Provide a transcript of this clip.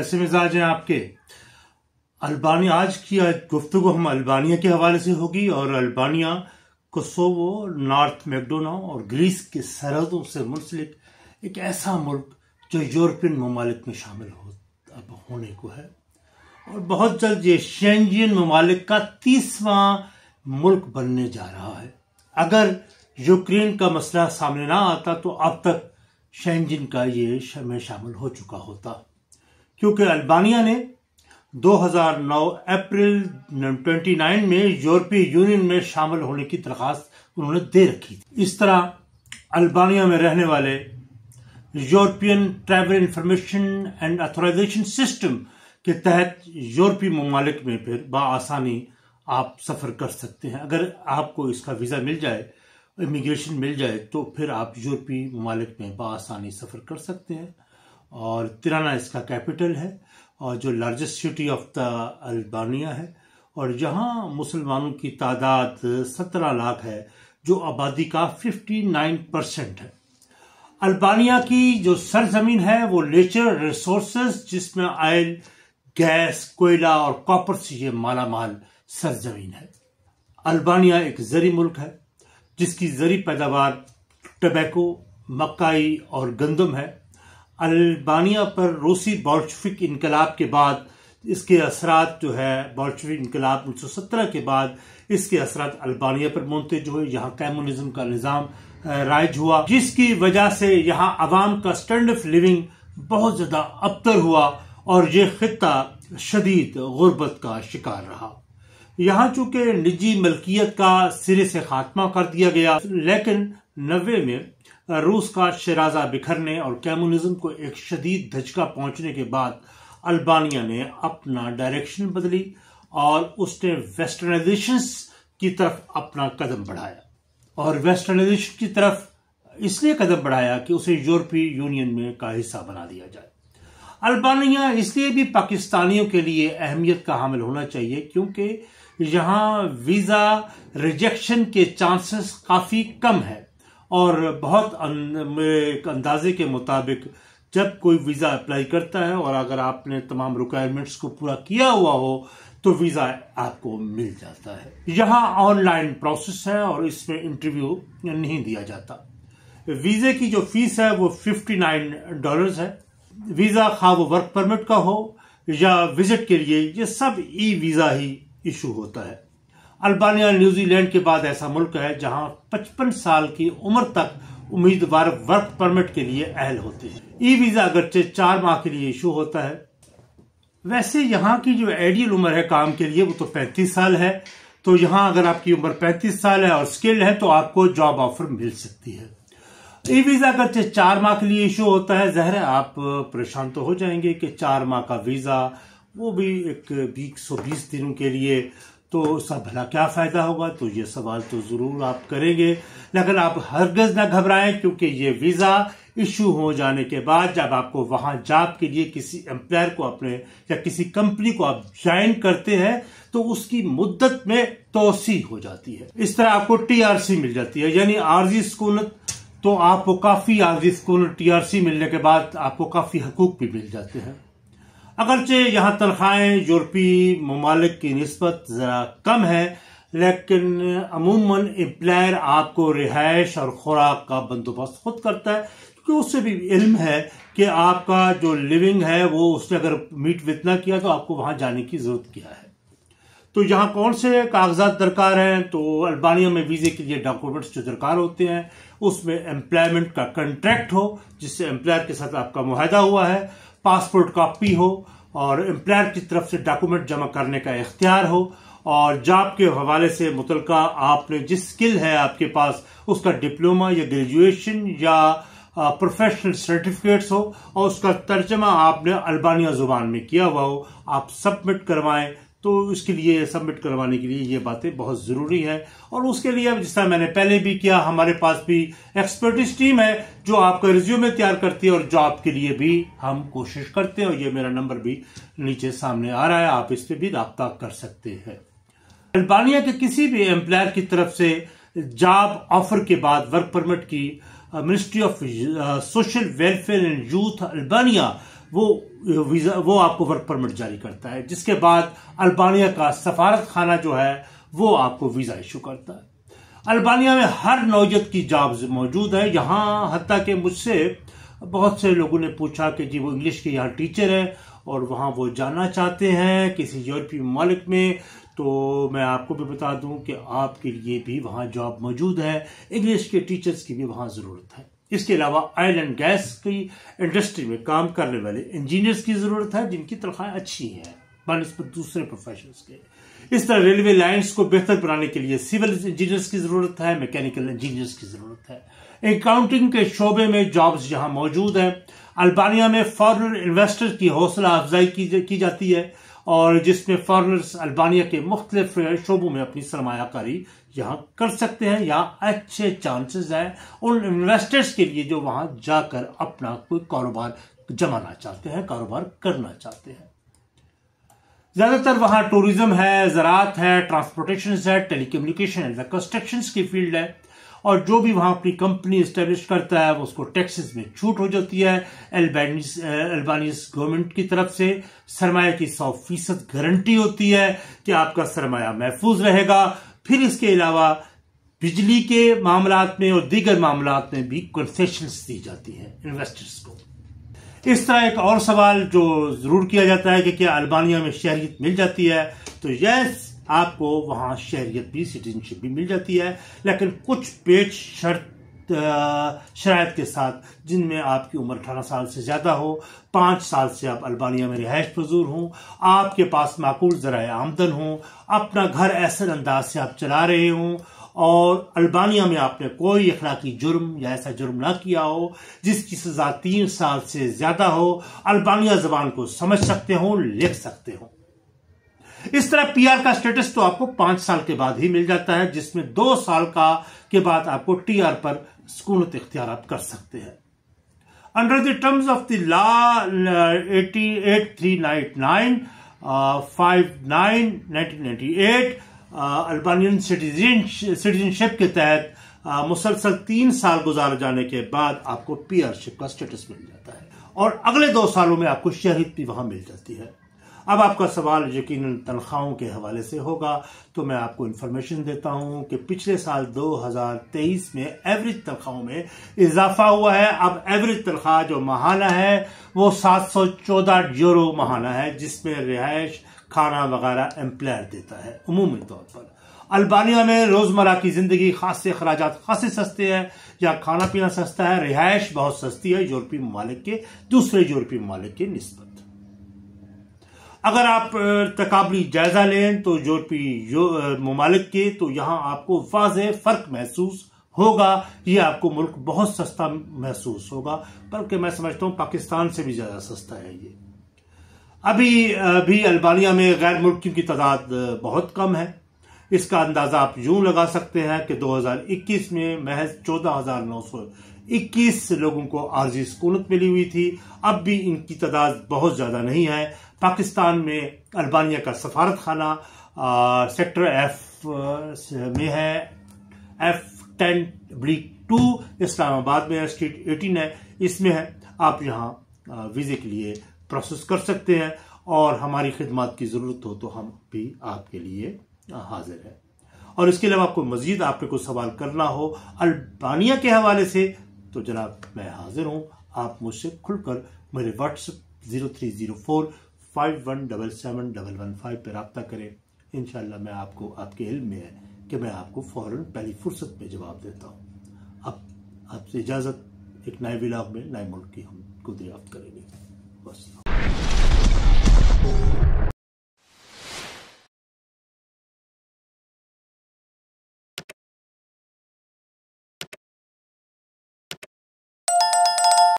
ऐसे मिजाज हैं आपके अल्बानिया आज की गुफ्तु हम अल्बानिया के हवाले से होगी और अल्बानिया कोसोवो नॉर्थ मैकडोना और ग्रीस के सरहदों से मुंसलिक एक ऐसा मुल्क जो यूरोपियन ममालिक में शामिल हो अब होने को है और बहुत जल्द ये शेंजियन ममालिक का तीसवा मुल्क बनने जा रहा है अगर यूक्रेन का मसला सामने ना आता तो अब तक शेंजिन का ये में शामिल हो चुका होता क्योंकि अल्बानिया ने 2009 अप्रैल 29 में यूरोपीय यूनियन में शामिल होने की दरखास्त उन्होंने दे रखी थी इस तरह अल्बानिया में रहने वाले European travel information and authorization system के तहत यूरोपीय ममालिक में फिर बसानी आप सफ़र कर सकते हैं अगर आपको इसका वीज़ा मिल जाए इमिग्रेशन मिल जाए तो फिर आप यूरोपीय ममालिक में बसानी सफ़र कर सकते हैं और तिराना इसका कैपिटल है और जो largest city of the Albania है और यहाँ मुसलमानों की तादाद सत्रह लाख है जो आबादी का फिफ्टी नाइन परसेंट है अल्बानिया की जो सरजमीन है वो नेचर रिसोर्स जिसमें आयल गैस कोयला और कॉपर से ये माला माल सरजमीन है अल्बानिया एक जरी मुल्क है जिसकी जरी पैदावार टबैको मकाई और गंदम है अल्बानिया पर रूसी बॉल्शविक इनकलाब के बाद इसके असरात जो है बॉल्शविक इनकलाब उन्नीस सौ सत्रह के बाद इसके असरात अल्बानिया पर मुंतज हुए यहाँ कैमोनिज्म का निज़ाम राइज हुआ जिसकी वजह से यहाँ आवाम का स्टैंड ऑफ लिविंग बहुत ज़्यादा अबतर हुआ और ये खत्ता शदीद गुर्बत का शिकार रहा यहाँ चूंकि निजी मलकियत का सिरे से खात्मा कर दिया गया लेकिन नबे में रूस का शराजा बिखरने और कम्युनिज्म को एक शदीद धचका पहुंचने के बाद अल्बानिया ने अपना डायरेक्शन बदली और उसने वेस्टर्नाइजेशन की तरफ अपना कदम बढ़ाया और वेस्टर्नाइजेशन की तरफ इसलिए कदम बढ़ाया कि उसे यूरोपीय यूनियन में का हिस्सा बना दिया जाए अल्बानिया इसलिए भी पाकिस्तानियों के लिए अहमियत का हामिल होना चाहिए क्योंकि यहां वीज़ा रिजेक्शन के चांसेस काफ़ी कम है और बहुत अंदाजे के मुताबिक जब कोई वीज़ा अप्लाई करता है और अगर आपने तमाम रिक्वायरमेंट्स को पूरा किया हुआ हो तो वीज़ा आपको मिल जाता है यहाँ ऑनलाइन प्रोसेस है और इसमें इंटरव्यू नहीं दिया जाता वीज़े की जो फीस है वो फिफ्टी नाइन डॉलर्स है वीज़ा खा वो वर्क परमिट का हो या विजिट के लिए ये सब ई वीज़ा ही इशू होता है अल्बानिया न्यूजीलैंड के बाद ऐसा मुल्क है जहां 55 साल की उम्र तक उम्मीदवार वर्क परमिट के लिए अहल होते हैं ई वीजा अगरचे चार माह के लिए इशू होता है वैसे यहाँ की जो आइडियल उम्र है काम के लिए वो तो 35 साल है तो यहाँ अगर आपकी उम्र 35 साल है और स्किल्ड है तो आपको जॉब ऑफर मिल सकती है ई वीजा अगरचे चार माह के लिए इशू होता है जहर आप परेशान तो हो जाएंगे कि चार माह का वीजा वो भी एक बीस सौ बीस दिनों के लिए तो उसका भला क्या फ़ायदा होगा तो ये सवाल तो ज़रूर आप करेंगे लेकिन आप हरगज़ ना घबराएं क्योंकि ये वीज़ा इशू हो जाने के बाद जब आपको वहाँ जाब के लिए किसी एम्प्लॉयर को अपने या किसी कंपनी को आप ज्वाइन करते हैं तो उसकी मुद्दत में तोसी हो जाती है इस तरह आपको टीआरसी मिल जाती है यानी आर्जी स्कूल तो आपको काफ़ी आर्जी स्कूल टीआरसी मिलने के बाद आपको काफ़ी हकूक भी मिल जाते हैं अगरचे यहाँ तनख्वाहें यूरोपी ममालिक की नस्बत ज़रा कम है लेकिन अमूमन एम्प्लायर आपको रिहायश और खुराक का बंदोबस्त खुद करता है क्योंकि उससे भी इल्म है कि आपका जो लिविंग है वो उसने अगर मीट वितना ना किया तो आपको वहां जाने की ज़रूरत क्या है तो यहाँ कौन से कागजात दरकार हैं तो अल्बानिया में वीज़े के लिए डॉक्यूमेंट्स जो दरकार होते हैं उसमें एम्प्लॉयमेंट का कंट्रैक्ट हो जिससे एम्प्लॉयर के साथ आपका मुहिदा हुआ है पासपोर्ट कॉपी हो और एम्प्लॉयर की तरफ से डॉक्यूमेंट जमा करने का इख्तियार हो और जॉब के हवाले से मुतल आपने जिस स्किल है आपके पास उसका डिप्लोमा या ग्रेजुएशन या प्रोफेशनल सर्टिफिकेट्स हो और उसका तर्जमा आपने अल्बानिया ज़ुबान में किया हुआ हो आप सबमिट करवाएं तो उसके लिए सबमिट करवाने के लिए ये बातें बहुत ज़रूरी है और उसके लिए अब जिस तरह मैंने पहले भी किया हमारे पास भी एक्सपर्टिस टीम है जो आपका रिज्यूमे तैयार करती है और जॉब के लिए भी हम कोशिश करते हैं और ये मेरा नंबर भी नीचे सामने आ रहा है आप इस पर भी रबता कर सकते हैं अल्बानिया के किसी भी एम्प्लॉयर की तरफ से जॉब ऑफर के बाद वर्क परमिट की ministry of social welfare and youth Albania वो वीज़ा वो आपको वर्क परमिट जारी करता है जिसके बाद अल्बानिया का सफारत खाना जो है वो आपको वीज़ा इशू करता है अल्बानिया में हर नौजत की जॉब्स मौजूद है यहाँ हती कि मुझसे बहुत से लोगों ने पूछा कि जी वो इंग्लिश के यहाँ टीचर हैं और वहाँ वो जाना चाहते हैं किसी यूरोपीय मालिक में तो मैं आपको भी बता दूं कि आपके लिए भी वहाँ जॉब मौजूद है इंग्लिश के टीचर्स की भी वहाँ ज़रूरत है इसके अलावा ऑयल एंड गैस की इंडस्ट्री में काम करने वाले इंजीनियर्स की ज़रूरत है जिनकी तनख्वाहें अच्छी हैं बनस्पत दूसरे प्रोफेशन के इस तरह रेलवे लाइन्स को बेहतर बनाने के लिए सिविल इंजीनियर्स की ज़रूरत है मैकेनिकल इंजीनियर्स की ज़रूरत है अकाउंटिंग के शोबे में जॉब्स यहां मौजूद हैं अल्बानिया में फॉरन इन्वेस्टर की हौसला अफजाई की, की जाती है और जिसमें फॉरनर्स अल्बानिया के मुख्तलिफ शोबों में अपनी सरमाकारी यहाँ कर सकते हैं यहाँ अच्छे चांसेस हैं उन इन्वेस्टर्स के लिए जो वहां जाकर अपना कोई कारोबार जमाना चाहते हैं कारोबार करना चाहते हैं ज्यादातर वहां टूरिज्म है ज़रात है ट्रांसपोर्टेशन है टेलीकम्युनिकेशन है कंस्ट्रक्शन की फील्ड है और जो भी वहां अपनी कंपनी स्टेब्लिश करता है उसको टैक्सेस में छूट हो जाती है अल्बानीस अल्बानीस गवर्नमेंट की तरफ से सरमाया की सौ फीसद गारंटी होती है कि आपका सरमाया महफूज रहेगा फिर इसके अलावा बिजली के मामला में और दीगर मामला में भी कंसेशन दी जाती है इन्वेस्टर्स को इस तरह एक और सवाल जो जरूर किया जाता है कि क्या अल्बानिया में शहरीत मिल जाती है तो यस आपको वहाँ शहरीत भी सिटीजनशिप भी मिल जाती है लेकिन कुछ पेच शर्त शरात के साथ जिनमें आपकी उम्र अठारह साल से ज़्यादा हो पाँच साल से आप अल्बानिया में रिहायश पजूर हों आपके पास माकूल ज़रा आमदन हो अपना घर ऐसे अंदाज से आप चला रहे हों और अल्बानिया में आपने कोई अखलाकी जुर्म या ऐसा जुर्म ना किया हो जिसकी सज़ा तीन साल से ज़्यादा हो अल्बानिया ज़बान को समझ सकते हो लिख सकते हों इस तरह पीआर का स्टेटस तो आपको पांच साल के बाद ही मिल जाता है जिसमें दो साल का के बाद आपको टीआर पर स्कूलत इख्तियार आप कर सकते हैं under the terms of the law eighty eight three nine nine five nine nineteen eight Albanian citizen citizenship के तहत uh, मुसलसल तीन साल गुजार जाने के बाद आपको पीआरशिप का स्टेटस मिल जाता है और अगले दो सालों में आपको शहरीत भी वहां मिल जाती है अब आपका सवाल यकीन तनख्वाहों के हवाले से होगा तो मैं आपको इन्फॉर्मेशन देता हूं कि पिछले साल 2023 में एवरेज तनख्वाहों में इजाफा हुआ है अब एवरेज तनख्वाह जो महाना है वो 714 यूरो महाना है जिसमें रिहायश खाना वगैरह एम्प्लॉयर देता है अमूमी तौर पर अल्बानिया में रोज़मर्रा की ज़िंदगी खास अखराज खासे सस्ते हैं या खाना पीना सस्ता है रिहायश बहुत सस्ती है यूरोपीय ममालिक के दूसरे यूरोपीय ममालिक के नस्बत अगर आप तकबली जायजा लें तो यूरोपीय ममालिक के तो यहाँ आपको वाज फर्क महसूस होगा ये आपको मुल्क बहुत सस्ता महसूस होगा बल्कि मैं समझता हूँ पाकिस्तान से भी ज़्यादा सस्ता है ये अभी भी अल्बानिया में गैर मुल्कियों की तादाद बहुत कम है इसका अंदाज़ा आप यूं लगा सकते हैं कि 2021 में महज चौदह हज़ार नौ सौ 21 लोगों को आर्जी सकूनत मिली हुई थी अब भी इनकी तादाद बहुत ज़्यादा नहीं है पाकिस्तान में अल्बानिया का सफारत खाना आ, सेक्टर एफ में है F ten brick two Islamabad में है स्ट्रीट एटीन है इसमें है आप यहाँ वीज़े के लिए प्रोसेस कर सकते हैं और हमारी खिदमत की ज़रूरत हो तो हम भी आपके लिए हाजिर हैं और इसके अलावा आपको मज़ीद आप पे कोई सवाल करना हो अल्बानिया के हवाले से तो जनाब मैं हाजिर हूँ आप मुझसे खुलकर मेरे WhatsApp zero three zero four five one double seven double one five पर रबता करें इन मैं आपको आपके इल्म में है कि मैं आपको फ़ौर पहली फुर्सत में जवाब देता हूँ अब आपसे इजाज़त एक नए विलाग में नए मुल्क की हमको दरियाफ्त करेंगे बस